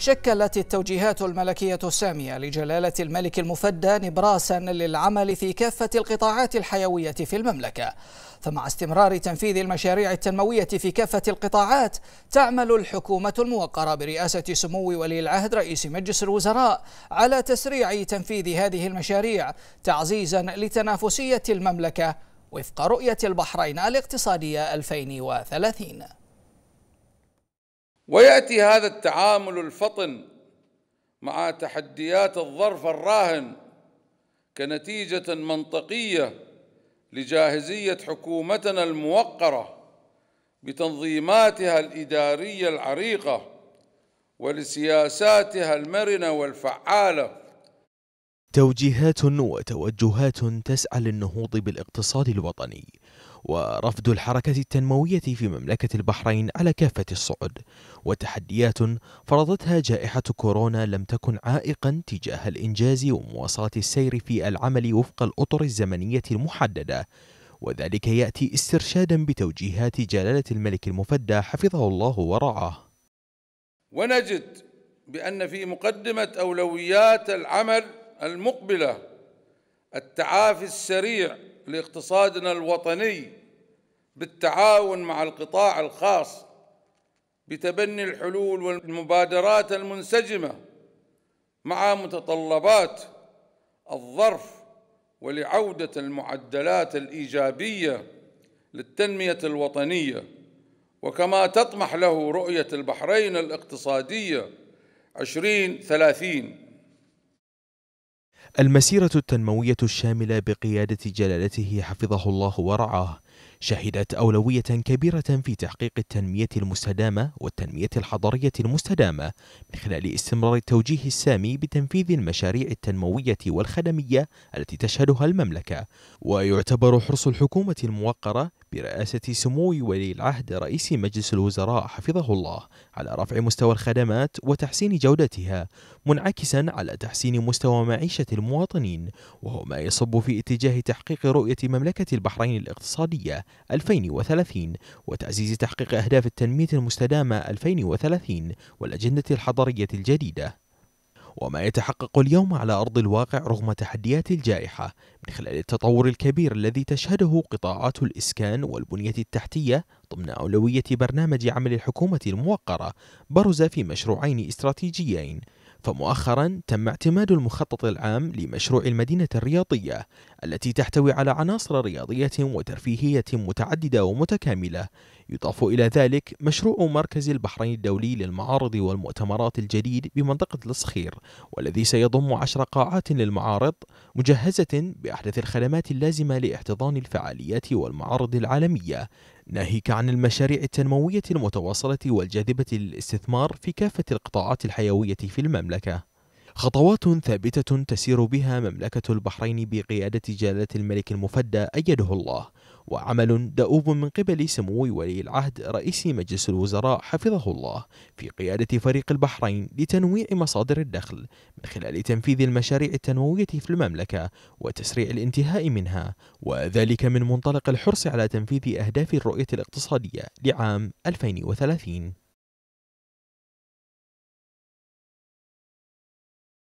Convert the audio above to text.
شكلت التوجيهات الملكية السامية لجلالة الملك المفدى نبراسا للعمل في كافة القطاعات الحيوية في المملكة فمع استمرار تنفيذ المشاريع التنموية في كافة القطاعات تعمل الحكومة الموقرة برئاسة سمو ولي العهد رئيس مجلس الوزراء على تسريع تنفيذ هذه المشاريع تعزيزا لتنافسية المملكة وفق رؤية البحرين الاقتصادية 2030 وياتي هذا التعامل الفطن مع تحديات الظرف الراهن كنتيجه منطقيه لجاهزيه حكومتنا الموقره بتنظيماتها الاداريه العريقه ولسياساتها المرنه والفعاله توجيهات وتوجهات تسعى للنهوض بالاقتصاد الوطني ورفض الحركة التنموية في مملكة البحرين على كافة الصعد وتحديات فرضتها جائحة كورونا لم تكن عائقا تجاه الإنجاز ومواصلة السير في العمل وفق الأطر الزمنية المحددة وذلك يأتي استرشادا بتوجيهات جلالة الملك المفدى حفظه الله ورعاه ونجد بأن في مقدمة أولويات العمل المقبلة التعافي السريع لاقتصادنا الوطني بالتعاون مع القطاع الخاص بتبني الحلول والمبادرات المنسجمه مع متطلبات الظرف ولعوده المعدلات الايجابيه للتنميه الوطنيه وكما تطمح له رؤيه البحرين الاقتصاديه 2030 المسيرة التنموية الشاملة بقيادة جلالته حفظه الله ورعاه شهدت أولوية كبيرة في تحقيق التنمية المستدامة والتنمية الحضرية المستدامة من خلال استمرار التوجيه السامي بتنفيذ المشاريع التنموية والخدمية التي تشهدها المملكة ويعتبر حرص الحكومة الموقرة برئاسة سمو ولي العهد رئيس مجلس الوزراء حفظه الله على رفع مستوى الخدمات وتحسين جودتها منعكسا على تحسين مستوى معيشة المواطنين وهو ما يصب في اتجاه تحقيق رؤية مملكة البحرين الاقتصادية 2030 وتعزيز تحقيق أهداف التنمية المستدامة 2030 والأجندة الحضرية الجديدة وما يتحقق اليوم على أرض الواقع رغم تحديات الجائحة من خلال التطور الكبير الذي تشهده قطاعات الإسكان والبنية التحتية ضمن أولوية برنامج عمل الحكومة الموقرة برز في مشروعين استراتيجيين فمؤخرا تم اعتماد المخطط العام لمشروع المدينة الرياضية التي تحتوي على عناصر رياضية وترفيهية متعددة ومتكاملة يضاف إلى ذلك مشروع مركز البحرين الدولي للمعارض والمؤتمرات الجديد بمنطقة الصخير والذي سيضم عشر قاعات للمعارض مجهزة بأحدث الخدمات اللازمة لاحتضان الفعاليات والمعارض العالمية ناهيك عن المشاريع التنموية المتواصلة والجاذبة للاستثمار في كافة القطاعات الحيوية في المملكة خطوات ثابتة تسير بها مملكة البحرين بقيادة جلالة الملك المفدى أيده الله وعمل دؤوب من قبل سمو ولي العهد رئيس مجلس الوزراء حفظه الله في قيادة فريق البحرين لتنويع مصادر الدخل من خلال تنفيذ المشاريع التنموية في المملكة وتسريع الانتهاء منها وذلك من منطلق الحرص على تنفيذ أهداف الرؤية الاقتصادية لعام 2030